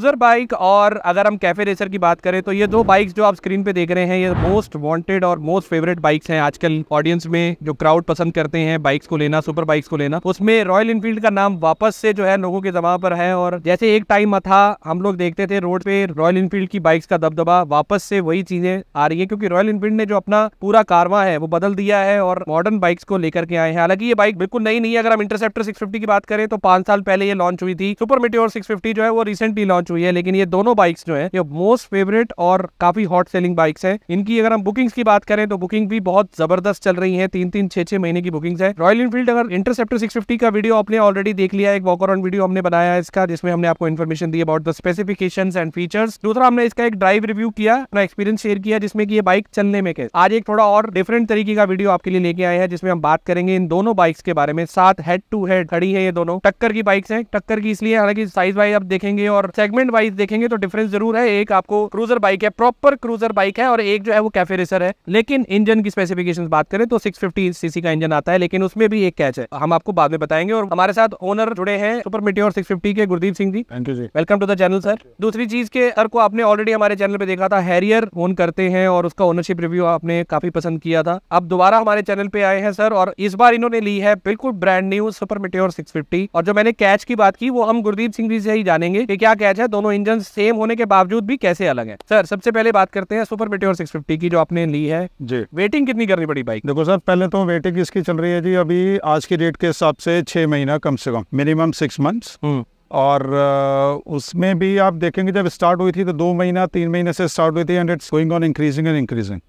Cruiser bike और अगर हम कैफ़े रेसर की बात करें तो ये दो बाइक्स जो आप स्क्रीन पे देख रहे हैं ये मोस्ट वांटेड और मोस्ट फेवरेट बाइक्स हैं आजकल ऑडियंस में जो क्राउड पसंद करते हैं बाइक्स को लेना सुपर बाइक्स को लेना उसमें रॉयल इनफील्ड का नाम वापस से जो है लोगों के जमा पर है और जैसे एक टाइम था हम लोग देखते थे रोड पे रॉयल इनफील्ड की बाइक्स का दबदबा वापस से वही चीज़ें आ रही है क्योंकि रॉयल इनफील्ड ने जो अपना पूरा कारवा है वो बदल दिया है और मॉडर्न बाइक्स को लेकर के आए हैं हालांकि ये बाइक बिल्कुल नई नहीं है अगर हम इंटरसेप्टर सिक्स की बात करें तो पांच साल पहले ये लॉन्च हुई थी सुपर मिट्योर सिक्स जो है वो रिसेंटली लॉन्च हुई है लेकिन ये दोनों बाइक्स जो है ये मोस्ट फेवरेट और काफी हॉट सेलिंग बाइक्स है इनकी अगर हम बुकिंग्स की बात करें तो बुकिंग भी बहुत जबरदस्त चल रही है तीन तीन छह छह महीने की बुकिंग्स है रॉयल इनफील्ड अगर इंटरसेप्टर सिक्स का वीडियो आपने ऑलरेडी देख लिया एक वॉकर ऑन वीडियो हमने बनाया है इसका जिसमें हमने आपको इन्फॉर्मेशन दी about the specification and features दूसरा हमने इसका एक ड्राइव रिव्यू किया अपना एक्सपीरियंस शेयर किया जिसमें कि ये बाइक चलने में कैसे आज एक थोड़ा और डिफरेंट तरीके का वीडियो आपके लिए लेके आए हैं जिसमें हम बात करेंगे इन दोनों बाइक्स के बारे में साथ हेड टू हेड खड़ी है ये दोनों टक्कर की बाइक्स हैं टक्कर की इसलिए हालांकि साइज वाइज आप देखेंगे और सेगमेंट सेगमेंट वाइज देखेंगे तो डिफरेंस जरूर है एक आपको क्रूजर बाइक है प्रॉपर क्रूजर बाइक है और एक जो है वो कैफे रेसर है लेकिन इंजन की स्पेसिफिकेशन बात करें तो सिक्स सीसी का इंजन आता है लेकिन उसमें भी एक कैच है हम आपको बाद में बताएंगे और हमारे साथ ओनर जुड़े हैं सुपर और सिक्स के Gurdeep Singh ji thank you ji welcome to the channel sir दूसरी चीज के सर को आपने ऑलरेडी हमारे चैनल पे देखा था हैरियर ओन करते हैं और उसका ओनरशिप रिव्यू आपने काफी पसंद किया था अब दोबारा हमारे चैनल पे आए हैं सर और इस बार इन्होंने ली है बिल्कुल brand new Super Meteor fifty और जो मैंने कैच की बात की वो हम गुरदीप सिंह जी से ही जानेंगे कि क्या कैच है दोनों इंजन सेम होने के बावजूद भी कैसे अलग है सर सबसे पहले बात करते हैं सुपर मेटोर सिक्स की जो आपने ली है जी वेटिंग कितनी करनी पड़ी बाइक देखो सर पहले तो वेटिंग इसकी चल रही है जी अभी आज की डेट के हिसाब से छह महीना कम से कम मिनिमम सिक्स मंथ हम्म। और उसमें भी आप देखेंगे जब स्टार्ट हुई थी तो दो महीना तीन महीने से स्टार्ट हुई थी and it's going on increasing and increasing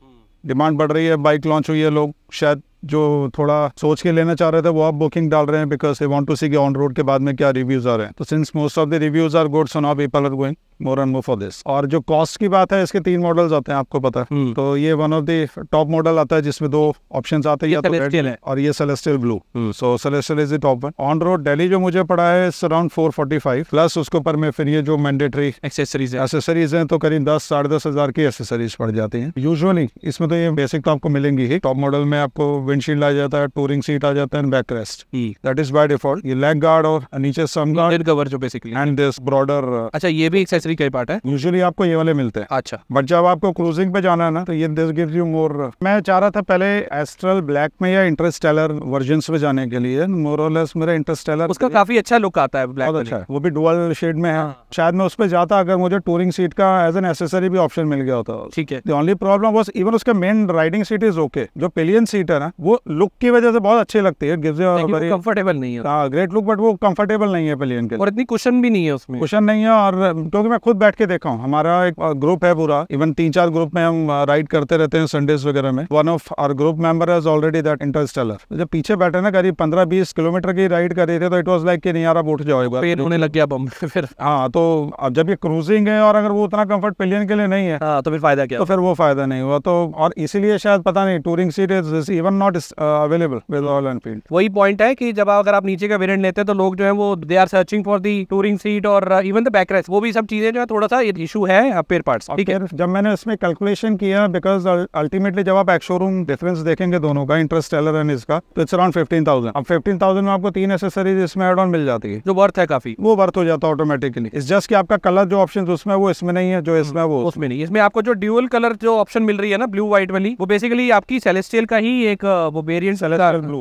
demand बढ़ रही है बाइक लॉन्च हुई है लोग शायद जो थोड़ा सोच के लेना चाह रहे थे वो आप बुकिंग डाल रहे हैं because they want to see on road के बाद में क्या रिव्यूज आ रहे हैं तो since most of the reviews are good so now people are going more and more for this और जो कॉस्ट की बात है इसके तीन मॉडल्स आते हैं आपको पता है हम्म। तो ये one of the top model आता है जिसमें दो ऑप्शन आते हैं या तो रेड है और ये celestial blue so celestial is the top one on road Delhi जो मुझे पड़ा है around four forty five plus उसके ऊपर में फिर ये जो मैंडेटरी एक्सेसरीज एक्सेसरीज है तो करीब दस साढ़े दस हजार की एक्सेसरीज पड़ जाती है यूजली इसमें तो ये बेसिक तो आपको मिलेंगी ही टॉप मॉडल में आपको विंडशील्ड आ जाता है टूरिंग सीट आ जाता है back rest that is by default ये लेग गार्ड और नीचे सम गार्ड कवर जो बेसिकली एंड दिस ब्रॉडर अच्छा ये भी एक्सेसरी का पार्ट है यूजुअली आपको ये वाले मिलते हैं अच्छा बट जब आपको क्रूजिंग पे जाना है ना तो ये दिस गिव्स यू मोर मैं चाह रहा था पहले एस्ट्रल ब्लैक में या इंटरस्टेलर वर्जन पे जाने के लिए मोर और लेस मेरा इंटरस्टेलर उसका काफी अच्छा लुक आता है ब्लैक अच्छा वो भी डुअल शेड में है हाँ। शायद मैं उस पर जाता अगर मुझे टूरिंग सीट का एज एन एसेसरी भी ऑप्शन मिल गया होता ठीक है ओनली प्रॉब्लम वॉज इवन उसका main riding seat is okay जो पेलियन सीटर है वो लुक की वजह से बहुत अच्छी लगती है कंफर्टेबल नहीं है हाँ ग्रेट लुक बट वो कंफर्टेबल नहीं है पलियन के और इतनी कुशन भी नहीं है उसमें कुशन नहीं है और क्योंकि मैं खुद बैठ के देखा हूँ हमारा एक ग्रुप है पूरा इवन तीन चार ग्रुप में हम राइड करते रहते हैं संडेज वगैरह में one of our group member is already that Interstellar जब पीछे बैठे ना करीब पंद्रह बीस किलोमीटर की राइड कर रहे थे तो इट वॉज लाइक नहीं यार अब उठ जाओ पेन होने लग गया फिर हाँ तो अब जब ये क्रूजिंग है और अगर वो उतना कंफर्ट पिलियन के लिए नहीं है हाँ, तो फिर फायदा क्या तो फिर वो फायदा नहीं हुआ तो और इसीलिए शायद पता नहीं touring seat is is even not available with Royal Enfield वही पॉइंट है कि जब अगर आप नीचे का लेते हैं तो लोग जो है वो they are searching for the touring seat और इवन uh, द वो भी सब चीजें जो है थोड़ा सा इशू है पेयर uh, ठीक है जब मैंने इसमें कैलकुलेशन किया बिकॉज अल्टीमेटली जब आप एक शोरूम डिफरेंस देखेंगे दोनों का इंटरेस्ट एंड इसका तो इट्स अराउंड फिफ्टीन थाउजेंड अब फिफ्टीन थाउजेंड में आपको तीन एसेसरीज इसमें एड ऑन मिल जाती है जो वर्थ है काफी वो वर्थ हो जाता है ऑटोमेटिकली इस जस्ट आपका कलर जो ऑप्शन उसमें वो इसमें नहीं है जो हम्म, इसमें वो उसमें नहीं इसमें आपको जो ड्यूअल कलर जो ऑप्शन मिल रही है ना ब्लू व्हाइट वाली वो बेसिकली आपकी सेलेस्टियल का का ही एक वो वेरियंट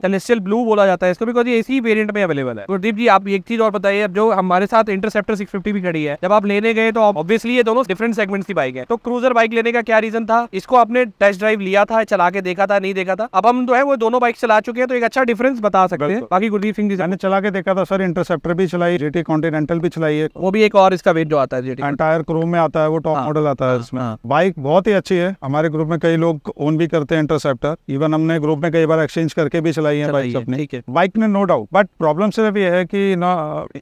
सेलेस्टियल ब्लू बोला जाता है इसको बिकॉज ये इसी वेरियंट में अवेलेबल है गुरदीप जी आप एक चीज और बताइए अब जो हमारे साथ इंटरसेप्टर 650 भी खड़ी है जब आप लेने गए तो ऑब्वियसली ये दोनों डिफरेंट सेगमेंट्स की बाइक है तो क्रूजर बाइक लेने का क्या रीजन था इसको आपने टेस्ट ड्राइव लिया था चला के देखा था नहीं देखा था अब हम जो है वो दोनों बाइक चला चुके हैं तो एक अच्छा डिफरेंस बता सकते हैं बाकी गुरदीप सिंह जी मैंने चला के देखा था सर इंटरसेप्टर भी चलाई जेटी कॉन्टिनेंटल भी चलाई है वो भी एक और इसका वेट जो आता है जेटी टायर क्रोम में आता है वो टॉप मॉडल हाँ। आता है हाँ, इसमें बाइक हाँ। बहुत ही अच्छी है हमारे ग्रुप में कई लोग ओन भी करते हैं इंटरसेप्टर इवन इवन हमने ग्रुप में कई बार एक्सचेंज करके भी चलाई है बाइक अपने बाइक ने नो डाउट बट प्रॉब्लम सिर्फ ये है कि ना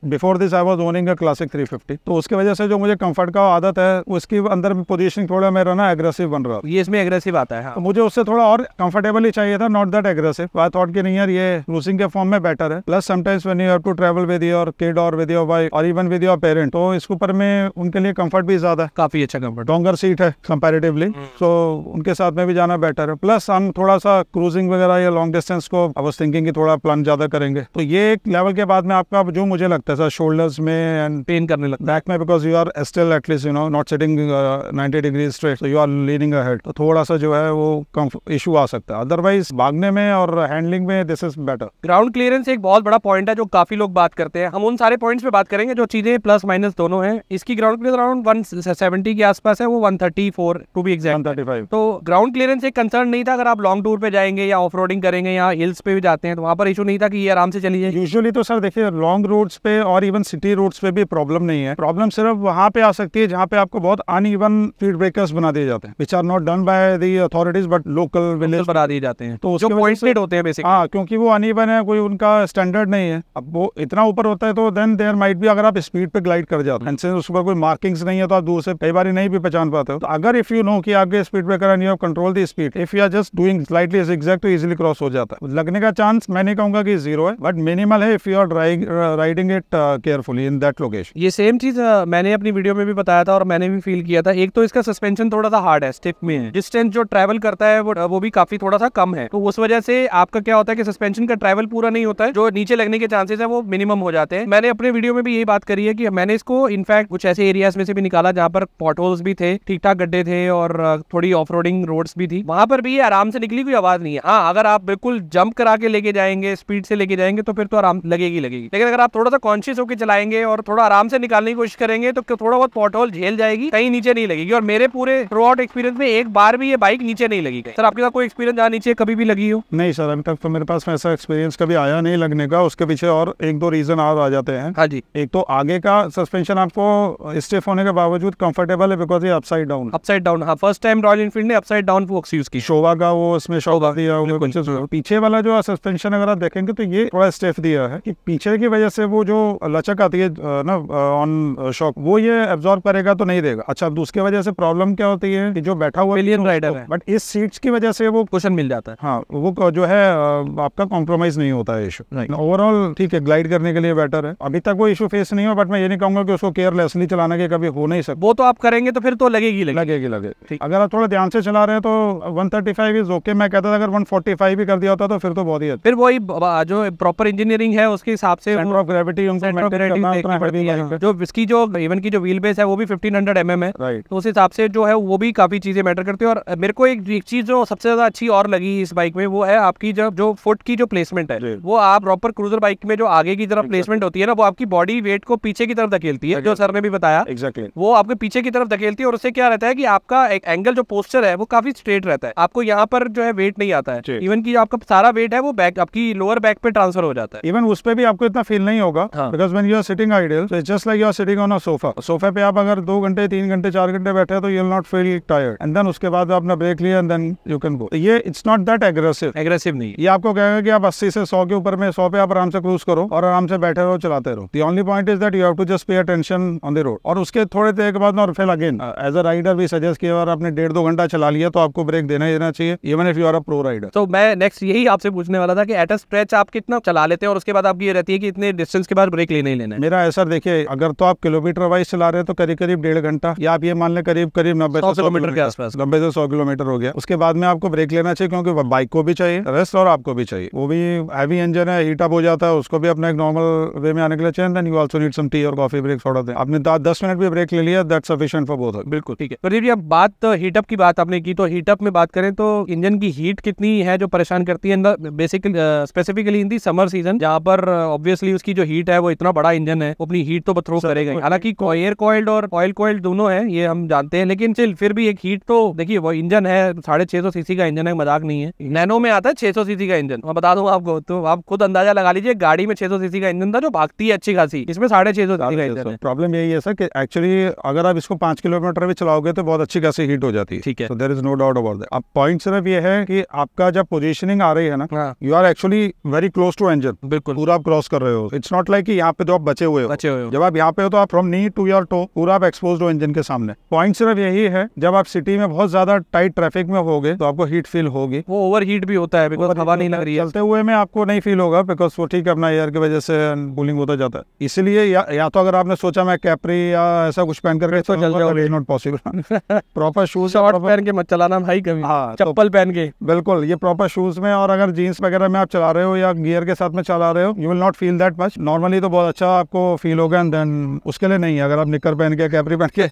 before this I was owning a classic 350 तो उसकी वजह से जो मुझे कंफर्ट का आदत है उसकी अंदर पोजिशन थोड़ा मेरा ना एग्रेसिव बन रहा ये इसमें एग्रेसिव आता है हाँ। तो मुझे उससे थोड़ा और कंफर्टेबल ही चाहिए था not that aggressive I thought की नहीं यार ये क्रूसिंग के फॉर्म में बेटर है plus sometimes when you have to travel with your kid और विद योर वाइफ और इवन विद योर पेरेंट तो इसके ऊपर में उनके लिए कम्फर्ट भी ज्यादा है काफी अच्छा कम्फर्ट डोंगर सीट है कंपेरेटिवली सो हम्म। उनके साथ में भी जाना बेटर है प्लस हम थोड़ा सा क्रूजिंग वगैरह या लॉन्ग डिस्टेंस को आई वाज थिंकिंग की थोड़ा प्लान ज्यादा करेंगे तो ये एक लेवल के बाद में आपका जो मुझे लगता है सर शोल्डर्स में एंड पेन करने लगता बैक में because you are still at least you know not sitting ninety degree straight you are leaning head तो थोड़ा सा जो है वो इशू आ सकता है अदरवाइज भागने में और हैंडलिंग में this is better ground clearance एक बहुत बड़ा पॉइंट है जो काफी लोग बात करते हैं हम उन सारे पॉइंट्स पे बात करेंगे जो चीजें प्लस माइनस दोनों हैं इसकी ground clear around one seventy के आसपास है वो one thirty four to be exact thirty five तो ग्राउंड क्लियरेंस एक कंसर्न नहीं था अगर आप लॉन्ग टूर पे पे जाएंगे या ऑफ करेंगे या हिल्स पे भी जाते हैं तो वहाँ पर इशू नहीं था कि ये आराम से चली जाए यूजुअली तो सर देखिए लॉन्ग रूट्स पे और इवन सिटी रूट्स पे भी प्रॉब्लम नहीं है प्रॉब्लम सिर्फ वहाँ पे आ सकती है जहाँ पे आपको बहुत अन इवन स्पीड ब्रेकर्स बना दिए जाते हैं which are not done by the authorities but local village बना दिए जाते हैं तो जो पॉइंटेड होते हैं बेसिक हाँ क्योंकि वो अन इवन है कोई उनका स्टैंडर्ड नहीं है अब वो इतना ऊपर होता है तो देन देयर माइट भी अगर आप स्पीड पे ग्लाइड कर जाते हैं उस पर कोई मार्किंग्स नहीं है तो आप दूर से कई बार नहीं भी पहचान पाते हो तो अगर इफ यू नो कि आपके speed breaker and you have control the speed if you are just doing slightly ये एग्जैक्ट तो इजीली क्रॉस हो जाता है लगने का चांस मैं नहीं कहूंगा कि जीरो है बट मिनिमल है if you are riding it carefully in that location ये सेम चीज़ uh, मैंने अपनी वीडियो में भी बताया था और मैंने भी फील किया था एक तो इसका सस्पेंशन थोड़ा सा हार्ड है स्टिप में डिस्टेंस जो ट्रेवल करता है वो वो भी काफ़ी थोड़ा सा कम है तो उस वजह से आपका क्या होता है कि सस्पेंशन का ट्रेवल पूरा नहीं होता है जो नीचे लगने के चांसेस है वो मिनिमम हो जाते हैं मैंने अपने वीडियो में भी यही बात करी है कि मैंने इसको इनफैक्ट कुछ ऐसे एरियाज में से भी निकाला जहाँ पर पॉटोल्स भी थे ठीक ठाक गड्ढे थे और uh, थोड़ी ऑफ रोडिंग रोड्स भी थी वहां पर भी ये आराम से निकली हुई आवाज आवाज़ नहीं है हाँ अगर आप बिल्कुल जंप करा के लेके जाएंगे स्पीड से लेके जाएंगे तो फिर तो आराम लगेगी लगेगी लेकिन अगर आप थोड़ा सा कॉन्शियस होकर चलाएंगे और थोड़ा आराम से निकालने की कोशिश करेंगे तो थोड़ा बहुत पॉटहोल झेल जाएगी कहीं नीचे नहीं लगेगी और मेरे पूरे थ्रू आउट एक्सपीरियंस में एक बार भी ये बाइक नीचे नहीं लगी सर आपके साथ कोई एक्सपीरियंस जहाँ नीचे कभी भी लगी हो नहीं सर अभी तक तो मेरे पास ऐसा एक्सपीरियंस कभी आया नहीं लगने का उसके पीछे और एक दो रीजन और आ जाते हैं हाँ जी एक तो आगे का सस्पेंशन आपको स्टिफ होने के बावजूद कंफर्टेबल है बिकॉज ये अपसाइड डाउन अपसाइड डाउन हाँ फर्स्ट टाइम रॉयल इनफील्ड ने अपसाइड डाउन फोक्स यूज की शोवा का वो उसमें शो होगा हाँ। पीछे वाला जो सस्पेंशन अगर आप देखेंगे तो ये थोड़ा स्टेफ दिया है कि पीछे की वजह से वो जो लचक आती है ना ऑन शॉक वो ये एब्जॉर्ब करेगा तो नहीं देगा अच्छा अब वजह से प्रॉब्लम क्या होती है कि जो बैठा हुआ एलियन राइडर है बट इस सीट की वजह से वो क्वेश्चन मिल जाता है हाँ वो जो है आपका कॉम्प्रोमाइज नहीं होता है इशू ओवरऑल ठीक है ग्लाइड करने के लिए बेटर है अभी तक वो इशू फेस नहीं हो बट मैं ये नहीं कहूंगा कि उसको केयरलेसली चलाने के कभी हो नहीं सकता वो तो आप करेंगे तो फिर तो लगेगी लगेगी लगे अगर आप थोड़ा ध्यान से चला रहे हैं तो वन इज ओके मैं कहता होता था अगर 145 भी कर दिया होता तो फिर तो बहुत ही फिर वही जो प्रॉपर इंजीनियरिंग है उसके हिसाब से सेंटर ऑफ ग्रेविटी जो इसकी जो इवन की जो व्हील बेस है वो भी 1500 mm है तो उस हिसाब से जो है वो भी काफी चीजें मैटर करती है और मेरे को एक चीज जो सबसे ज्यादा अच्छी और लगी इस बाइक में वो है आपकी जब जो फुट की जो प्लेसमेंट है वो आप प्रॉपर क्रूजर बाइक में जो आगे की तरफ प्लेसमेंट होती है ना वो आपकी बॉडी वेट को पीछे की तरफ धकेलती है जो सर ने भी बताया एक्जेक्टली वो आपके पीछे की तरफ धकेलती है और उससे क्या रहता है कि आपका एक एंगल जो पोस्टर है वो काफी स्ट्रेट रहता है आपको यहाँ पर जो है वेट नहीं आता है इवन की आपका सारा वेट है वो बैक आपकी लोअर बैक पे ट्रांसफर हो जाता है इवन उस पर भी आपको इतना फील नहीं होगा because when you are sitting ideal just like you are sitting on a sofa सोफे पे आप अगर दो घंटे तीन घंटे चार घंटे बैठे तो you not feel tired and then उसके बाद आपने ब्रेक लिया and then you can go ये it's not that aggressive aggressive नहीं ये आपको कहेगा कि आप अस्सी से सौ के ऊपर में सौ पे आप आराम से क्रूज करो और आराम से बैठे रहो चलाते रहो the only point is that you have to just pay attention on the road और उसके थोड़े देर के बाद और फिर अगेन एज अ राइडर भी सजेस्ट किया और आपने डेढ़ दो घंटा चला लिया तो आपको ब्रेक देना ही देना चाहिए इवन इफ यू आर पूरा प्रो राइडर तो मैं नेक्स्ट यही आपसे पूछने वाला था कि एट अ स्ट्रेच आप कितना चला लेते हैं और उसके बाद आपकी ये रहती है कि इतने डिस्टेंस के बाद ब्रेक लेने ही लेना है मेरा ऐसा देखिए अगर तो आप किलोमीटर वाइज चला रहे हो तो करीब करीब डेढ़ घंटा या आप ये मान लें करीब करीब नब्बे किलोमीटर के आसपास नब्बे से सौ किलोमीटर हो गया उसके बाद में आपको ब्रेक लेना चाहिए क्योंकि बाइक को भी चाहिए रेस्ट और आपको भी चाहिए वो भी हैवी इंजन है हीटअप हो जाता है उसको भी अपना एक नॉर्मल वे में आने के लिए चाहिए then you also need some tea और कॉफी ब्रेक थोड़ा दें आपने दस मिनट भी ब्रेक ले लिया दैट सफिशियंट फॉर बोथ बिल्कुल ठीक है प्रदीप जी अब बात हीटअप की बात आपने की तो हीटअप में बात करें तो इंजन की हीट हीट कितनी है जो परेशान करती है basically specifically in the summer season जहाँ पर ऑब्वियसली uh, उसकी जो हीट है वो इतना बड़ा इंजन है अपनी हीट तो बथ्रो करेगा हालांकि एयर कॉइल्ड और ऑयल कॉइल्ड दोनों है ये हम जानते हैं लेकिन चल फिर भी एक हीट तो देखिए वो इंजन है साढ़े छह सौ सीसी का इंजन है मजाक नहीं है नैनो में आता है छह सौ सीसी का इंजन मैं बता दूं आपको तो आप खुद अंदाजा लगा लीजिए गाड़ी में छह सौ सीसी का इंजन था जो भागती है अच्छी खासी इसमें साढ़े छह सौ का इंजन प्रॉब्लम यही है सर कि एक्चुअली अगर आप इसको पांच किलोमीटर भी चलाओगे तो बहुत अच्छी खासी हीट हो जाती है ठीक है there is no doubt about अब पॉइंट सिर्फ ये है कि कि आपका जब पोजिशनिंग आ रही है ना you are actually very close to engine बिल्कुल पूरा आप क्रॉस कर रहे हो इट्स नॉट लाइक यहाँ पे तो आप बचे हुए हो बचे हुए हो जब आप यहाँ पे हो तो आप from knee to your toe पूरा आप एक्सपोज हो इंजन के सामने पॉइंट सिर्फ यही है जब आप सिटी में बहुत ज्यादा टाइट ट्रैफिक में हो तो आपको हीट फील होगी वो ओवर हीट भी होता है बिकॉज हवा नहीं लग रही है चलते हुए में आपको नहीं फील होगा बिकॉज वो ठीक है अपना एयर की वजह से कूलिंग होता जाता है इसलिए या, तो अगर आपने सोचा मैं कैपरी या ऐसा कुछ पहन कर नॉट पॉसिबल प्रॉपर शूज पहन के मत चलाना भाई कभी हाँ, तो चप्पल पहन के बिल्कुल ये प्रॉपर शूज़ में और अगर जीन्स वगैरह में आप चला रहे हो या गियर के साथ में चला रहे हो you will not feel that much normally तो बहुत अच्छा आपको फील होगा एंड देन उसके लिए नहीं अगर आप निकर पहन के कैपरी पहन के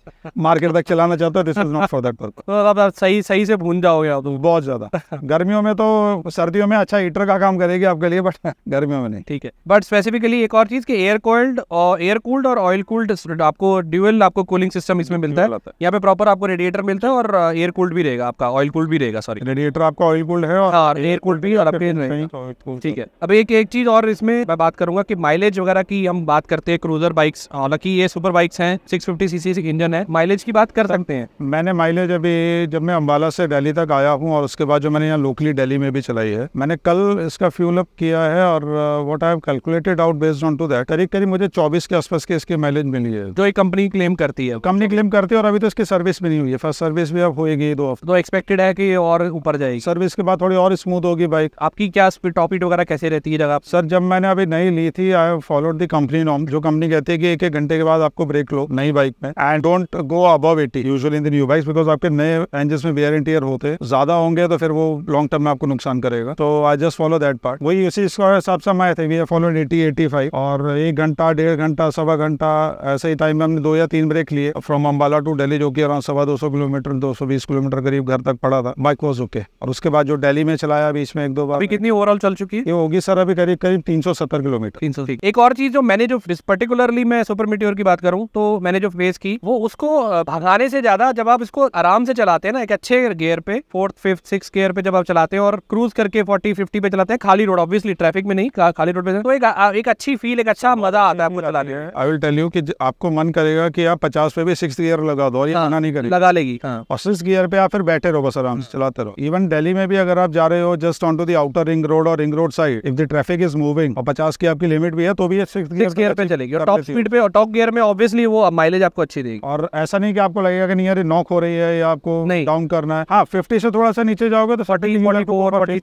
मार्केट तक चलाना चाहते हो this is not for that purpose सही सही से भून जाओगे आप बहुत ज़्यादा गर्मियों में तो सर्दियों में अच्छा हीटर का काम करेगी आपके लिए बट गर्मियों में नहीं ठीक है बट स्पेसिफिकली एक और चीज़ की एयर कोल्ड और एयर कूल्ड और ऑयल कूल्ड आपको ड्यूएल आपको कूलिंग सिस्टम इसमें मिलता है यहाँ पे प्रॉपर आपको रेडिएटर मिलता है और एयर कूल्ड भी रहेगा आपका ऑयल कूल्ड भी रहेगा सॉरी रेडिएटर आपको ऑयल कूल्ड है और हाँ, एयर कूल्ड भी और अपने ठीक है अब एक एक चीज और इसमें मैं बात करूंगा कि माइलेज वगैरह की हम बात करते हैं क्रूजर बाइक्स हालांकि ये सुपर बाइक्स हैं 650 सीसी इंजन है माइलेज की बात कर सकते हैं मैंने माइलेज अभी जब मैं अम्बाला से डेली तक आया हूँ और उसके बाद जो मैंने यहाँ लोकली डेली में भी चलाई है मैंने कल इसका फ्यूल अप किया है और what I calculated out based on to that करीब करीब मुझे चौबीस के आसपास के इसके माइलेज मिली है जो एक कंपनी क्लेम करती है कंपनी क्लेम करती है और अभी तो इसकी सर्विस भी नहीं हुई है फर्स्ट सर्विस भी अब होगी दो हफ्ते तो एक्सपेक्टेड है कि और ऊपर जाएगी सर्विस के बाद थोड़ी और स्मूथ होगी बाइक आपकी क्या स्पीड टॉपिट वगैरह कैसे रहती है जगह सर जब मैंने अभी नई ली थी आई फॉलोड दी कंपनी नॉम जो कंपनी कहती है कि एक एक घंटे के बाद आपको ब्रेक लो नई बाइक में and don't go above eighty usually in the new bike because आपके नए एंजेस में वेयर एंड टीयर होते ज्यादा होंगे तो फिर वो लॉन्ग टर्म में आपको नुकसान करेगा तो I just follow that part वही उसी हिसाब से आए थे we are followed eighty eighty five और एक घंटा डेढ़ घंटा सवा घंटा ऐसे ही टाइम में हमने दो या तीन ब्रेक लिए फ्रॉम अम्बाला टू डेली जो कि अराउंड सवा दो सौ किलोमीटर दो सौ बीस किलोमीटर करीब घर तक पड़ा था बाइक वॉज ओके और उसके उसके बाद जो दिल्ली में चलाया बीच में एक दो बार अभी कितनी ओवरऑल चल चुकी है ये होगी सर अभी करीब करीब तीन सौ सत्तर किलोमीटर तीन सौ एक और चीज जो मैंने जो पर्टिकुलरली मैं सुपर मिट्योर की बात करूँ तो मैंने जो फेस की वो उसको भगाने से ज्यादा जब आप इसको आराम से चलाते हैं ना एक अच्छे गियर पे फोर्थ फिफ्थ सिक्स गियर पे जब आप चलाते हैं और क्रूज करके फोर्टी फिफ्टी पे चलाते हैं खाली रोड ऑब्वियसली ट्रैफिक में नहीं खाली रोड पे तो एक, एक अच्छी फील एक अच्छा मजा आता है आपको चलाने में आई विल टेल यू की आपको मन करेगा की आप पचास पे भी सिक्स गियर लगा दो ये हाँ, नहीं करेगा लगा लेगी हाँ। और सिक्स गियर पे आप फिर बैठे रहो बस आराम से हाँ। चलाते रहो इवन डेली सिटी में भी अगर आप जा रहे हो just on to the outer ring road और ring road side if the traffic is moving और पचास की आपकी लिमिट भी है तो भी गियर, पे चलेगी टॉप स्पीड पे टॉप गियर में ऑब्वियसली वो माइलेज आपको अच्छी देगी और ऐसा नहीं की आपको लगेगा की नहीं अरे नॉक हो रही है या आपको डाउन करना है हाँ फिफ्टी से थोड़ा सा नीचे जाओगे तो सटी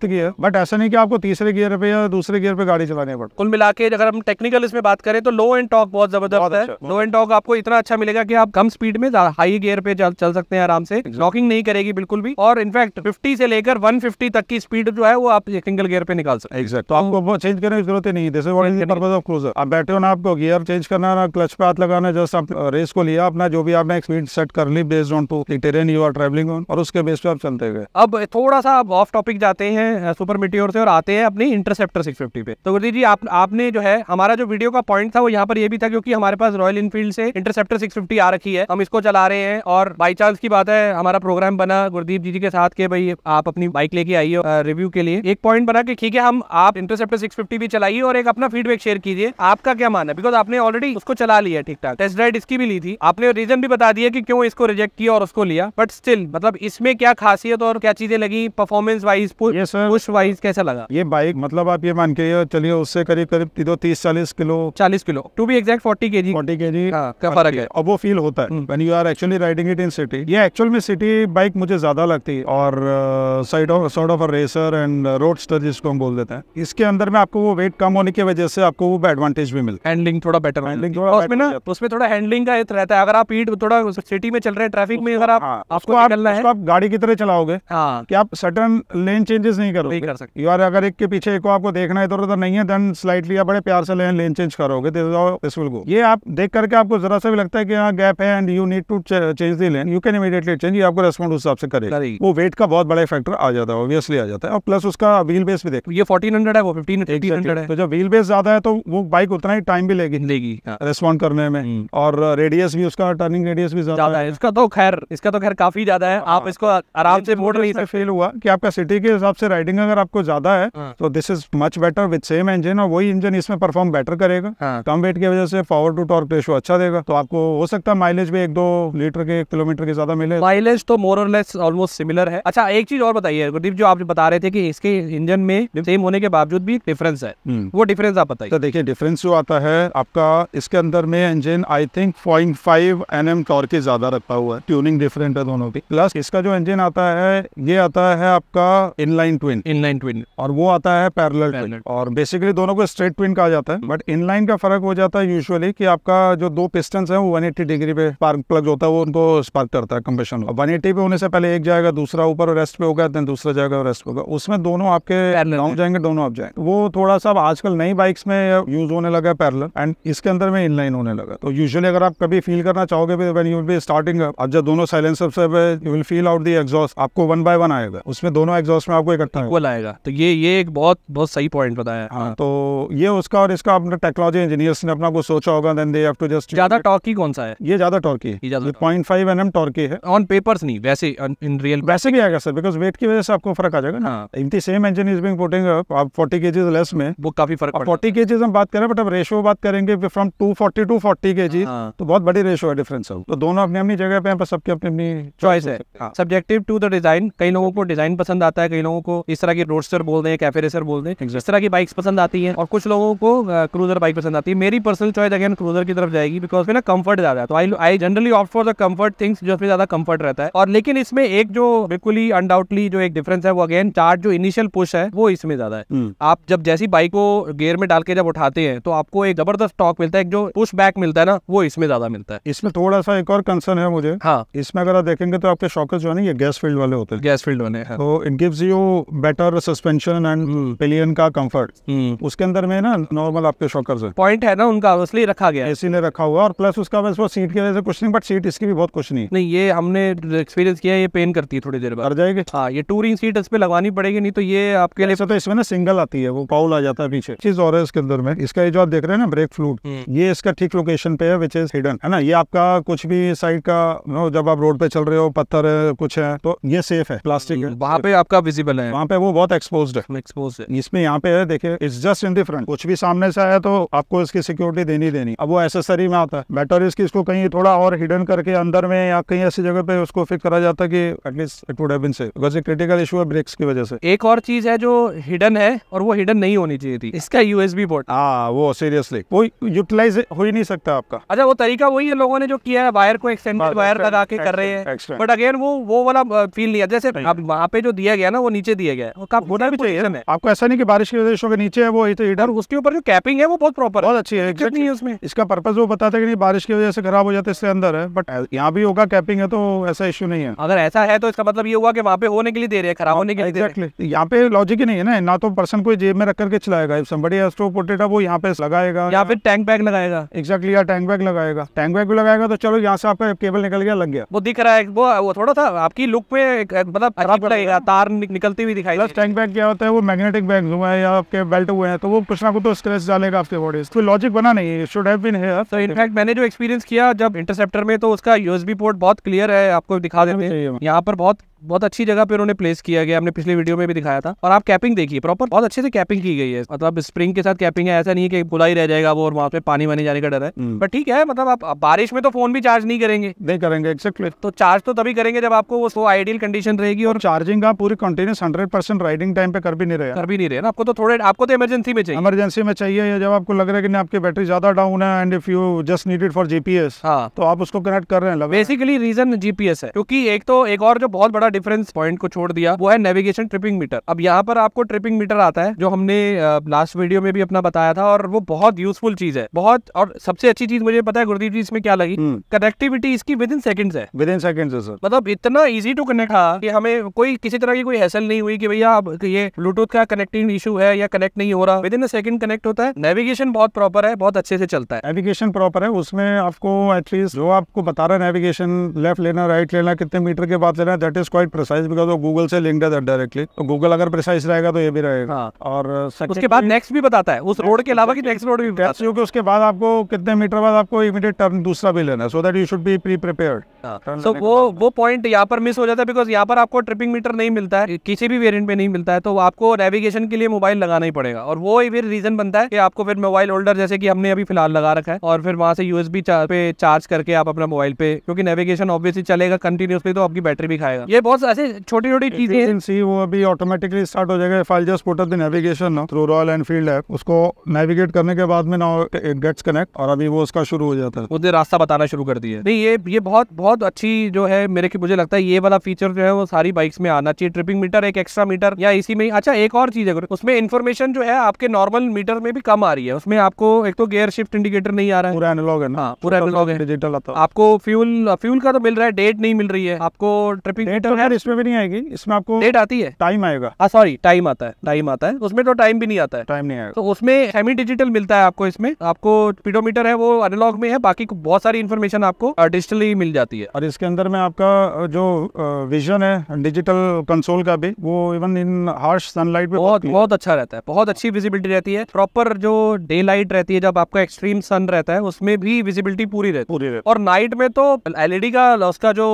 गियर बट ऐसा नहीं की आपको तीसरे गियर पे या दूसरे गियर पे गाड़ी चलाने पड़े कुल मिला के अगर हम टेक्निकल इसमें बात करें तो लो एंड टॉक बहुत जबरदस्त है लो एंड टॉक आपको इतना अच्छा मिलेगा कि आप कम स्पीड में हाई गियर पे चल सकते हैं आराम से नॉकिंग नहीं करेगी बिल्कुल भी और इनफैक्ट 50 से लेकर लेकर 150 तक की स्पीड जो है वो आप सिंगल गियर पे निकाल सकते exactly. तो आपको चेंज करने की जरूरत नहीं this is purpose of cruiser आप बैठे हो ना आपको गियर चेंज करना ना क्लच पे हाथ लगाना जस्ट आप रेस को लिया अपना जो भी आपने स्पीड सेट कर ली based on to terrain you are travelling on और उसके बेस पे आप चलते गए अब थोड़ा सा आप ऑफ टॉपिक जाते हैं सुपर मिट्टी से और आते हैं अपनी इंटरसेप्टर सिक्स पे तो गुरदीप जी आप आपने जो है हमारा जो वीडियो का पॉइंट था वो यहाँ पर ये भी था क्योंकि हमारे पास रॉयल इनफील्ड से इंटरसेप्टर सिक्स आ रखी है हम इसको चला रहे हैं और बाई चांस की बात है हमारा प्रोग्राम बना गुरदीप जी के साथ के भाई आप अपनी अपनी बाइक लेके आई आइए रिव्यू के लिए एक पॉइंट बना के ठीक है हम आप इंटरसेप्टर सिक्स भी चलाइए और एक अपना फीडबैक शेयर कीजिए आपका क्या मानना है बिकॉज आपने ऑलरेडी उसको चला लिया ठीक ठाक टेस्ट राइड इसकी भी ली थी आपने रीजन भी बता दिया कि क्यों इसको रिजेक्ट किया और उसको लिया बट स्टिल मतलब इसमें क्या खासियत और क्या चीजें लगी परफॉर्मेंस वाइज पुश वाइज कैसा लगा ये बाइक मतलब आप ये मान के चलिए उससे करीब करीब तीस चालीस किलो चालीस किलो to be exact forty K G forty K जी फर्क है और वो फील होता है actually riding it in city ये एक्चुअल में सिटी बाइक मुझे ज्यादा लगती है और side of sort of a racer and roadster जिसको हम बोल देते हैं इसके अंदर में आपको वो वेट कम होने की वजह से आपको वो एडवांटेज भी मिलता है हैंडलिंग थोड़ा बेटर हैंडलिंग थोड़ा उसमें ना उसमें थोड़ा हैंडलिंग का रहता है अगर आप ईट थोड़ा सिटी में चल रहे हैं ट्रैफिक में अगर आप हाँ, आपको निकलना है आप गाड़ी की तरह चलाओगे हाँ। कि आप सडन लेन चेंजेस नहीं करोगे कर सकते यू आर अगर एक के पीछे एक को आपको देखना इधर उधर नहीं है देन स्लाइटली आप बड़े प्यार से लेन लेन चेंज करोगे दिस विल गो ये आप देख करके आपको जरा सा भी लगता है कि यहाँ गैप है and you need to change the lane you can immediately change ये आपको रेस्पॉन्ड उस हिसाब से करेगा वो वेट का बहुत बड़ा फैक्टर आ जाता है ऑब्वियसली आ जाता है और प्लस उसका व्हील बेस भी देख ये फोर्टीन हंड्रेड है वो फिफ्टीन हंड्रेड है तो जब व्हील बेस ज्यादा है तो वो बाइक उतना ही टाइम भी लेगी लेगी रेस्पॉन्ड हाँ। करने में हम्म। और रेडियस भी उसका टर्निंग रेडियस भी ज्यादा है इसका तो खैर इसका तो खैर काफी ज्यादा है आप हाँ। इसको आराम से मोड़ नहीं फेल हुआ की आपका सिटी के हिसाब से राइडिंग अगर आपको ज्यादा है हाँ। तो this is much better with same engine और वही इंजन इसमें परफॉर्म बेटर करेगा कम वेट की वजह से पावर टू टॉर्क रेशो अच्छा देगा तो आपको हो सकता है माइलेज भी एक दो लीटर के किलोमीटर के ज्यादा मिले माइलेज तो मोर और लेस ऑलमोस्ट सिमिलर है अच्छा एक चीज और बताइए आई है गुरदीप जो आप जो बता रहे थे कि इसके इंजन में सेम होने के बावजूद भी डिफरेंस है हम्म। वो डिफरेंस आप बताइए तो देखिए डिफरेंस जो आता है आपका इसके अंदर में engine I think point five N M torque ज्यादा रखा हुआ है ट्यूनिंग डिफरेंट है दोनों की प्लस इसका जो इंजन आता है ये आता है आपका इनलाइन ट्विन इनलाइन ट्विन और वो आता है पैरल और बेसिकली दोनों को स्ट्रेट ट्विन कहा जाता है बट इनलाइन का फर्क हो जाता है यूजुअली कि आपका जो दो पिस्टन है वो 180 डिग्री पे स्पार्क प्लग होता है वो उनको स्पार्क करता है कंपेशन एटी पे होने से पहले एक जाएगा दूसरा ऊपर रेस्ट पे होगा हैं दूसरा जाएगा रेस्ट होगा उसमें दोनों आपके लॉन्ग जाएंगे दोनों आप जाएंगे वो थोड़ा सा आजकल नई बाइक्स में यूज होने लगा है पैरल एंड इसके अंदर में इनलाइन होने लगा तो यूजली अगर आप कभी फील करना चाहोगे स्टार्टिंग अब जब दोनों silence you will feel out the exhaust आपको वन बाय वन आएगा उसमें दोनों एग्जॉस्ट में आपको इकट्ठा इक्वल आएगा तो ये ये एक बहुत बहुत सही पॉइंट बताया हाँ तो ये उसका और इसका अपना टेक्नोलॉजी इंजीनियर्स ने अपना को सोचा होगा then they have to just ज्यादा टॉर्की कौन सा है ये ज्यादा टॉर्की है ये 0.5 एनएम टॉर्की है ऑन पेपर्स नहीं वैसे इन रियल वैसे भी आएगा सर बिकॉज वेट की वजह से आपको फर्क आ जाएगा ना हाँ। इनकी same engine is being putting up आप 40 केजीज लेस में वो काफी फर्क फोर्टी के जीज हम बात करें बट अब रेशो बात करेंगे from two forty to forty K G तो बहुत बड़ी रेशो है डिफरेंस है तो दोनों अपनी अपनी जगह पे हैं पर सबकी अपनी अपनी चॉइस है सब्जेक्टिव टू द डिजाइन कई लोगों को डिजाइन पसंद आता है कई लोगों को इस तरह की रोडस्टर बोल दें कैफे रेसर बोल दें इस तरह की बाइक्स पसंद आती है और कुछ लोगों को क्रूजर uh, बाइक पसंद आती है मेरी पर्सनल चॉइस अगेन क्रूजर की तरफ जाएगी बिकॉज में ना कंफर्ट ज्यादा तो I I generally of for the comfort things जो ज्यादा कंफर्ट रहता है और लेकिन इसमें एक जो बिल्कुल ही अनडाउटली जो एक डिफरेंस है वो अगेन चार्ज जो इनिशियल पुश है वो इसमें ज्यादा है हम्म। आप जब जैसी बाइक को गेयर में डाल के जब उठाते हैं तो आपको एक जबरदस्त टॉक मिलता है एक जो पुश बैक मिलता है ना वो इसमें ज्यादा मिलता है इसमें थोड़ा सा एक और कंसर्न है मुझे हाँ इसमें अगर आप देखेंगे तो आपके शॉकर्स जो है ना ये गैस फील्ड वाले होते हैं गैस फील्ड वाले हाँ। तो it gives you better suspension and pillion का कम्फर्ट हम्म। उसके अंदर में ना नॉर्मल आपके शॉकर्स है पॉइंट है ना उनका असली रखा गया ने रखा हुआ और प्लस उसका वैसे सीट की वजह से कुछ नहीं बट सीट इसकी भी बहुत कुछ नहीं नहीं ये हमने एक्सपीरियंस किया ये पेन करती है थोड़ी देर बाद जाएगी हाँ ये है टूरिंग सीट इस पर लगवानी पड़ेगी नहीं तो ये आपके लिए तो इसमें ना सिंगल आती है वो पाउल आ जाता है पीछे चीज और इसके अंदर में इसका जो आप देख रहे हैं ना ब्रेक हम्म। फ्लूट ये इसका ठीक लोकेशन पे है विच इज हिडन है ना ये आपका कुछ भी साइड का नो जब आप रोड पे चल रहे हो पत्थर है कुछ है तो ये सेफ है प्लास्टिक हम्म, वहाँ पे आपका विजिबल है वहाँ पे वो बहुत एक्सपोज है एक्सपोज है इसमें यहाँ पे है देखिए इट्स जस्ट इन फ्रंट कुछ भी सामने से आया तो आपको इसकी सिक्योरिटी देनी देनी अब वो एसेसरी में आता है बेटर इसकी इसको कहीं थोड़ा और हिडन करके अंदर में या कहीं ऐसी जगह पे उसको फिक्स करा जाता है कि at least it would have been safe because critical issue है ब्रेक्स की वजह से एक और चीज है जो हिडन है और वो हिडन नहीं होनी चाहिए थी इसका यूएसबी पोर्ट हाँ वो सीरियसली वो यूटिलाइज हो ही नहीं सकता आपका अच्छा वो तरीका वही है लोगों ने जो किया है वायर को एक्सटेंडेड वायर हाँ, लगा के कर रहे हैं बट अगेन वो वो वाला फील नहीं है जैसे वहाँ पे जो दिया गया ना वो नीचे दिया गया है होना भी चाहिए आपको ऐसा नहीं कि बारिश की वजह से नीचे है वो हिडर तो उसके ऊपर जो कैपिंग है वो बहुत प्रॉपर बहुत अच्छी है नहीं है उसमें इसका पर्पज वो बताते कि नहीं बारिश की वजह से खराब हो जाते इससे अंदर है बट यहाँ भी होगा कैपिंग है तो ऐसा इशू नहीं है अगर ऐसा है तो इसका मतलब ये हुआ कि वहाँ पे होने के लिए दे रहे हैं खराब होने के लिए exactly. यहाँ पे लॉजिक ही नहीं है ना ना तो पर्सन को जेब में रख करके चलाएगा समबडी स्टोव पोटेटा वो यहाँ पे लगाएगा या फिर टैंक बैग लगाएगा एक्जैक्टली या टैंक बैग लगाएगा टैंक बैग भी लगाएगा तो चलो यहाँ से आपका केबल निकल गया लग गया वो दिख रहा है वो वो थोड़ा था आपकी लुक पे मतलब खराब लगेगा तार निकलती हुई दिखाई टैंक बैग क्या होता है वो मैग्नेटिक बैग हुआ है या आपके बेल्ट हुए हैं तो वो कुछ ना कुछ तो स्क्रेच डालेगा आपके बॉडी तो लॉजिक बना नहीं है शुड हैव बीन हियर तो इनफैक्ट मैंने जो एक्सपीरियंस किया जब इंटरसेप्टर में तो उसका यूएसबी पोर्ट बहुत क्लियर है आपको दिखा देते यहाँ पर बहुत बहुत अच्छी जगह पे उन्होंने प्लेस किया गया हमने पिछले वीडियो में भी दिखाया था और आप कैपिंग देखिए प्रॉपर बहुत अच्छे से कैपिंग की गई है मतलब स्प्रिंग के साथ कैपिंग है ऐसा नहीं है कि खुला ही रह जाएगा वो और वहाँ पे पानी वानी जाने का डर है बट हम्म। ठीक है मतलब आप बारिश में तो फोन भी चार्ज नहीं करेंगे नहीं करेंगे एक्सेक्टली तो चार्ज तो तभी करेंगे जब आपको वो आइडियल कंडीशन रहेगी और चार्जिंग आप पूरी continuous hundred percent riding time पे कर भी नहीं रहे कर भी नहीं रहे ना आपको तो थोड़े आपको तो इमरजेंसी में चाहिए इमरजेंसी में चाहिए या जब आपको लग रहा है कि आपकी बैटरी ज्यादा डाउन है and if you just needed for GPS हाँ तो आप उसको कनेक्ट कर रहे हैं बेसिकली रीजन जीपीएस है क्योंकि एक तो एक और जो बहुत बड़ा डिफरेंस पॉइंट को छोड़ दिया वो है नेविगेशन ट्रिपिंग मीटर अब यहाँ पर आपको ट्रिपिंग मीटर आता है जो हमने लास्ट वीडियो में भी अपना बताया था और वो बहुत यूजफुल चीज है बहुत और सबसे अच्छी चीज मुझे पता है गुरदीप जी इसमें क्या लगी कनेक्टिविटी हम्म। इसकी विद इन सेकंड है विद इन सेकंड सर मतलब इतना इजी टू कनेक्ट था कि हमें कोई किसी तरह की कोई हैसल नहीं हुई कि भैया अब ये ब्लूटूथ का कनेक्टिंग इशू है या कनेक्ट नहीं हो रहा विद इन सेकंड कनेक्ट होता है नेविगेशन बहुत प्रॉपर है बहुत अच्छे से चलता है नेविगेशन प्रॉपर है उसमें आपको एटलीस्ट जो आपको बता रहा है नेविगेशन लेफ्ट लेना राइट लेना कितने मीटर के बाद लेना that is quite quite precise because वो गूगल से लिंक है डायरेक्टली तो गूगल अगर प्रिसाइज रहेगा तो ये भी रहेगा हाँ। और uh, उसके बाद नेक्स्ट भी बताता है उस रोड के अलावा की नेक्स्ट रोड भी क्योंकि उसके बाद आपको कितने मीटर बाद आपको इमीडिएट टर्न दूसरा भी लेना so that you should be pre prepare तो वो वो पॉइंट यहाँ पर मिस हो जाता है बिकॉज यहाँ पर आपको ट्रिपिंग मीटर नहीं मिलता है किसी भी वेरियंट में नहीं मिलता है तो आपको नेविगेशन के लिए मोबाइल लगाना ही पड़ेगा और वो फिर रीजन बनता है कि आपको फिर मोबाइल होल्डर जैसे कि हमने अभी फिलहाल लगा रखा है और फिर वहाँ से यूएसबी पे चार्ज करके आप अपना मोबाइल पे क्योंकि नेविगेशन ऑब्वियसली चलेगा कंटिन्यूसली तो आपकी बैटरी भी खाएगा ये बहुत ऐसे छोटी छोटी चीजें वो अभी ऑटोमेटिकली स्टार्ट हो जाएगा file just put up the navigation through Royal Enfield app उसको नेविगेट करने के बाद में ना इट गेट्स कनेक्ट और अभी वो उसका शुरू हो जाता है उसने रास्ता बताना शुरू कर दिया नहीं ये ये बहुत बहुत अच्छी जो है मेरे की मुझे लगता है ये वाला फीचर जो है वो सारी बाइक्स में आना चाहिए ट्रिपिंग मीटर एक एक्स्ट्रा मीटर या इसी में अच्छा एक और चीज है उसमें इन्फॉर्मेशन जो है आपके नॉर्मल मीटर में भी कम आ रही है उसमें आपको एक तो गेयर शिफ्ट इंडिकेटर नहीं आ रहा है पूरा एनालॉग है ना हाँ, पूरा एनालॉग है डिजिटल आपको फ्यूल फ्यूल का तो मिल रहा है डेट नहीं मिल रही है आपको ट्रिपिंग डेट तो खैर इसमें भी नहीं आएगी इसमें आपको डेट आती है टाइम आएगा सॉरी हाँ, टाइम आता है टाइम आता है उसमें तो टाइम भी नहीं आता है टाइम नहीं आएगा तो उसमें सेमी डिजिटल मिलता है आपको इसमें आपको स्पीडोमीटर है वो अनलॉग में है बाकी बहुत सारी इन्फॉर्मेशन आपको डिजिटली मिल जाती है और इसके अंदर में आपका जो विजन है डिजिटल कंसोल का भी वो इवन इन हार्श सनलाइट में बहुत बहुत अच्छा रहता है बहुत अच्छी विजिबिलिटी रहती है प्रॉपर जो डे लाइट रहती है जब आपका एक्सट्रीम सन रहता है उसमें भी विजिबिलिटी पूरी रहती है और नाइट में तो एलईडी e का उसका जो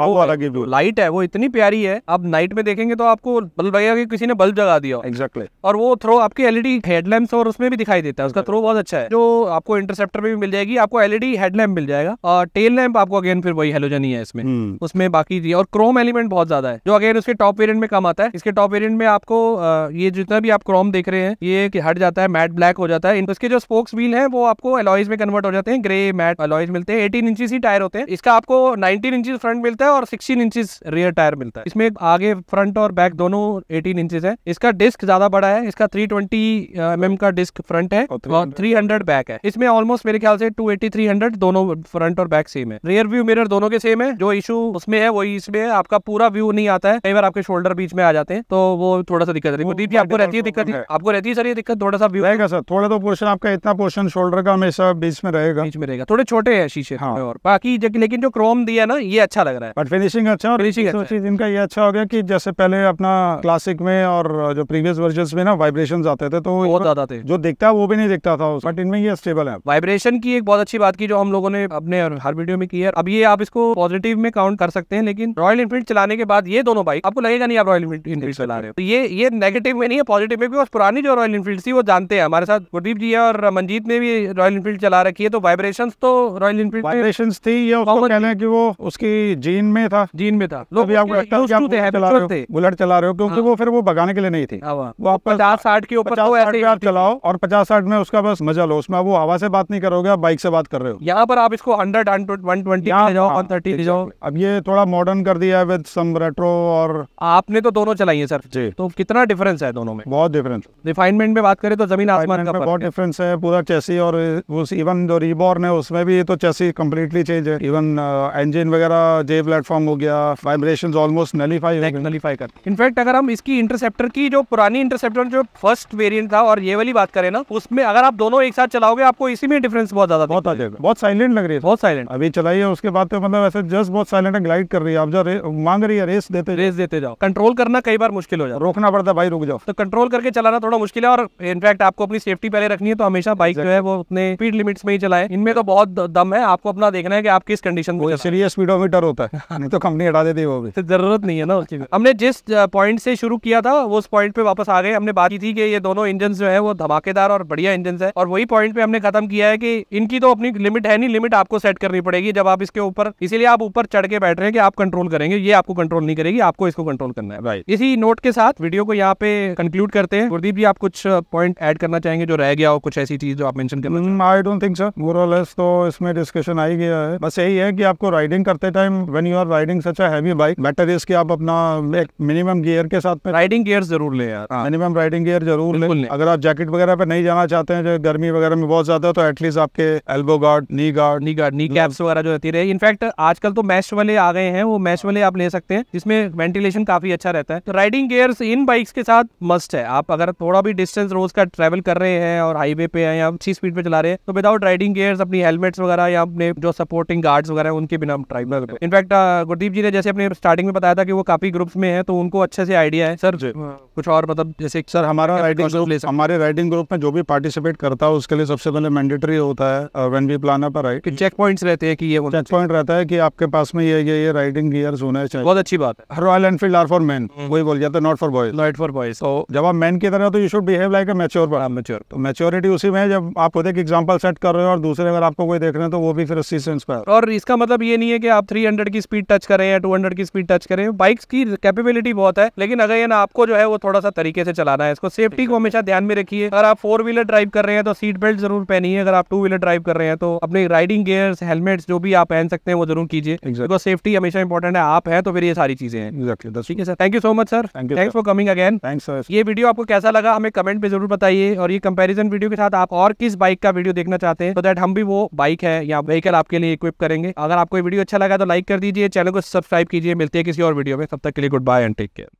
तो लाइट है वो इतनी प्यारी है आप नाइट में देखेंगे तो आपको बल्ब लगेगा कि किसी ने बल्ब जगा दिया एग्जैक्टली exactly. और वो थ्रो आपकी एलईडी हेडलैम्प और उसमें भी दिखाई देता है उसका थ्रो बहुत अच्छा है जो आपको इंटरसेप्टर में भी मिल जाएगी आपको एलईडी हेडलैम्प मिल जाएगा और टेल लैम्प आपको अगेन फिर वही हेलोजन ही है इसमें hmm. उसमें बाकी और क्रोम एलिमेंट बहुत ज्यादा है जो अगेन उसके टॉप वेरियंट में कम आता है इसके टॉप वेरियंट में आपको ये जितना भी आप क्रोम देख रहे हैं ये हट जाता है मैट ब्लैक हो जाता है इसके जो स्पोक्स व्हील है वो आपको अलॉइज में कन्वर्ट हो जाते हैं ग्रे मैट अलॉइज मिलते हैं एटीन इंचज ही टायर होते हैं इसका आपको नाइनटीन इंचज फ्रंट मिलता है और sixteen inches rear spare tyre मिलता है इसमें आगे फ्रंट और बैक दोनों एटीन इंचेस है इसका डिस्क ज्यादा बड़ा है इसका थ्री ट्वेंटी एम का डिस्क फ्रंट है और 300 बैक है इसमें ऑलमोस्ट मेरे ख्याल से 280 300 दोनों फ्रंट और बैक सेम है रियर व्यू मिरर दोनों के सेम है जो इशू उसमें है वही इसमें है आपका पूरा व्यू नहीं आता है कई बार आपके शोल्डर बीच में आ जाते हैं तो वो थोड़ा सा दिक्कत रहती है आपको रहती है दिक्कत आपको रहती है सर ये दिक्कत थोड़ा सा व्यू है सर थोड़ा तो पोर्शन आपका इतना पोर्शन शोल्डर का हमेशा बीच में रहेगा बीच में रहेगा थोड़े छोटे है शीशे हाँ और बाकी लेकिन जो क्रोम दिया ना ये अच्छा लग रहा है बट फिनिशिंग अच्छा और फिनिशिंग दो चीज़ इनका ये अच्छा हो गया कि जैसे पहले अपना क्लासिक में और जो प्रीवियस वर्जन में ना वाइब्रेशन आते थे तो बहुत ज्यादा थे जो देखता है वो भी नहीं देखता था बट इनमें ये स्टेबल है वाइब्रेशन की एक बहुत अच्छी बात की जो हम लोगों ने अपने हर वीडियो में की है अब ये आप इसको पॉजिटिव में काउंट कर सकते हैं लेकिन रॉयल इनफील्ड चलाने के बाद ये दोनों बाइक आपको लगेगा नहीं आप रॉयल इनफील्ड चला रहे हो तो ये ये नेगेटिव में नहीं है पॉजिटिव में भी और पुरानी जो रॉयल इनफील्ड थी वो जानते हैं हमारे साथ गुरदीप जी और मंजीत ने भी रॉयल इनफील्ड चला रखी है तो वाइब्रेशन तो रॉयल इनफील्ड वाइब्रेशन थी ये उसको कहना कि वो उसकी जीन में था जीन में था लोग अभी आप हो बुलेट चला रहे हो क्योंकि हाँ। वो फिर वो भगाने के लिए नहीं थी हाँ, हाँ। वो आप पचास साठ के ऊपर तो आप चलाओ और पचास साठ में उसका बस मजा लो उसमें वो हवा से बात नहीं करोगे आप बाइक से बात कर रहे हो यहाँ पर आप इसको हंड्रेड वन ट्वेंटी अब ये थोड़ा मॉडर्न कर दिया है विद सम रेट्रो और आपने तो दोनों चलाई है सर जी तो कितना डिफरेंस है दोनों में बहुत डिफरेंस रिफाइनमेंट में बात करें तो जमीन आसमान का बहुत डिफरेंस है पूरा चेसी और उस इवन जो रिबॉर्न है उसमें भी तो चेसी कम्प्लीटली चेंज है इवन इंजिन uh, वगैरह जे प्लेटफॉर्म हो गया vibration operation almost nullify nullify कर इनफैक्ट अगर हम इसकी इंटरसेप्टर की जो पुरानी इंटरसेप्टर जो फर्स्ट वेरियंट था और ये वाली बात करें ना उसमें अगर आप दोनों एक साथ चलाओगे आपको इसी में डिफरेंस बहुत ज्यादा बहुत आ जाएगा बहुत साइलेंट लग रही है बहुत साइलेंट अभी चलाइए उसके बाद तो मतलब ऐसे जस्ट बहुत साइलेंट है ग्लाइड कर रही है आप जो मांग रही है रेस देते रेस देते जाओ कंट्रोल करना कई बार मुश्किल हो जाए रोकना पड़ता है भाई रुक जाओ तो कंट्रोल करके चलाना थोड़ा मुश्किल है और इनफैक्ट आपको अपनी सेफ्टी पहले रखनी है तो हमेशा बाइक जो है वो उतने स्पीड लिमिट्स में ही चलाए इनमें तो बहुत दम है आपको अपना देखना है कि आप किस कंडीशन में इसलिए स्पीडोमीटर होता है नहीं तो कंपनी हटा देती है वो भी तो जरूरत नहीं है ना उसकी हमने जिस पॉइंट से शुरू किया था वो उस पॉइंट पे वापस आ गए हमने बात की थी कि ये दोनों इंजन जो है वो धमाकेदार और बढ़िया इंजन है और वही पॉइंट पे हमने खत्म किया है कि इनकी तो अपनी लिमिट है नहीं लिमिट आपको सेट करनी पड़ेगी जब आप इसके ऊपर इसीलिए आप ऊपर चढ़ के बैठ रहे हैं कि आप कंट्रोल करेंगे ये आपको कंट्रोल नहीं करेगी आपको इसको कंट्रोल करना है भाई इसी नोट के साथ वीडियो को यहाँ पे कंक्लूड करते हैं गुरदीप जी आप कुछ पॉइंट ऐड करना चाहेंगे जो रह गया हो कुछ ऐसी चीज जो आप मेंशन करना आई डोंट थिंक सर तो इसमें डिस्कशन आई गया है बस यही है कि आपको राइडिंग करते time when you are riding such a heavy bike better इसके आप अपना एक मिनिमम गियर के साथ में राइडिंग गियर जरूर ले यार मिनिमम राइडिंग गियर जरूर ले अगर आप जैकेट वगैरह पे नहीं जाना चाहते हैं जो गर्मी वगैरह में बहुत ज्यादा तो एटलीस्ट आपके elbow guard knee guard knee guard knee caps वगैरह जो रहती रहे इनफैक्ट आजकल तो मैश वाले आ गए हैं वो मैश वाले आप ले सकते हैं जिसमें वेंटिलेशन काफी अच्छा रहता है तो राइडिंग गियर्स इन बाइक्स के साथ मस्ट है आप अगर थोड़ा भी डिस्टेंस रोज का ट्रेवल कर रहे हैं और हाईवे पे है या अच्छी स्पीड पे चला रहे हैं तो विदाउट राइडिंग गियर्स अपनी हेलमेट्स वगैरह या अपने जो सपोर्टिंग गार्ड्स वगैरह उनके बिना ट्राइवल ना इनफैक्ट गुरदीप जी ने जैसे अपने स्टार्टिंग में बताया था कि वो काफी ग्रुप्स में है तो उनको अच्छे से आइडिया है सर जी हाँ। कुछ और मतलब जैसे सर हमारा राइडिंग ग्रुप हमारे राइडिंग ग्रुप में जो भी पार्टिसिपेट करता है उसके लिए सबसे पहले मैंडेटरी होता है when we plan up ride checkpoint रहते हैं कि ये चेक पॉइंट रहता है की आपके पास में ये ये ये राइडिंग गियर होना चाहिए बहुत अच्छी बात है Royal Enfield are for man वही बोल जाता है not for boys not for boys तो जब आप मैन की तरह तो you should behave like mature mature तो मेच्योरिटी उसी में जब आप खुद एक एग्जाम्पल सेट कर रहे हो और दूसरे अगर आपको कोई देख रहे हैं तो वो भी फिर उसी से इंस्पायर और इसका मतलब ये नहीं है कि आप 300 की स्पीड टच करें या 200 की स्पीड टच करें बाइक्स की कैपेबिलिटी बहुत है लेकिन अगर ये ना आपको जो है वो थोड़ा सा तरीके से चलाना है इसको सेफ्टी को हमेशा ध्यान में रखिए अगर आप फोर व्हीलर ड्राइव कर रहे हैं तो सीट बेल्ट जरूर है अगर आप टू व्हीलर ड्राइव कर रहे हैं तो अपने राइडिंग गियर्स हेलमेट जो भी आप पहन सकते हैं वो जरूर कीजिए सेफ्टी हमेशा इंपॉर्टेंट है आप है तो फिर ये सारी चीजें हैं ठीक है sir thank you so much sir thanks for coming again thanks ये वीडियो आपको कैसा लगा हमें कमेंट में जरूर बताइए और ये कंपेरिजन वीडियो के साथ आप और किस बाइक का वीडियो देखना चाहते हैं तो दैट हम भी वो बाइक है या व्हीकल आपके लिए इक्विप करेंगे अगर आपको वीडियो अच्छा लगा तो लाइक कर दीजिए चैनल को सब्सक्राइब कीजिए मिलते है किसी और वीडियो में तब तक के लिए goodbye and take care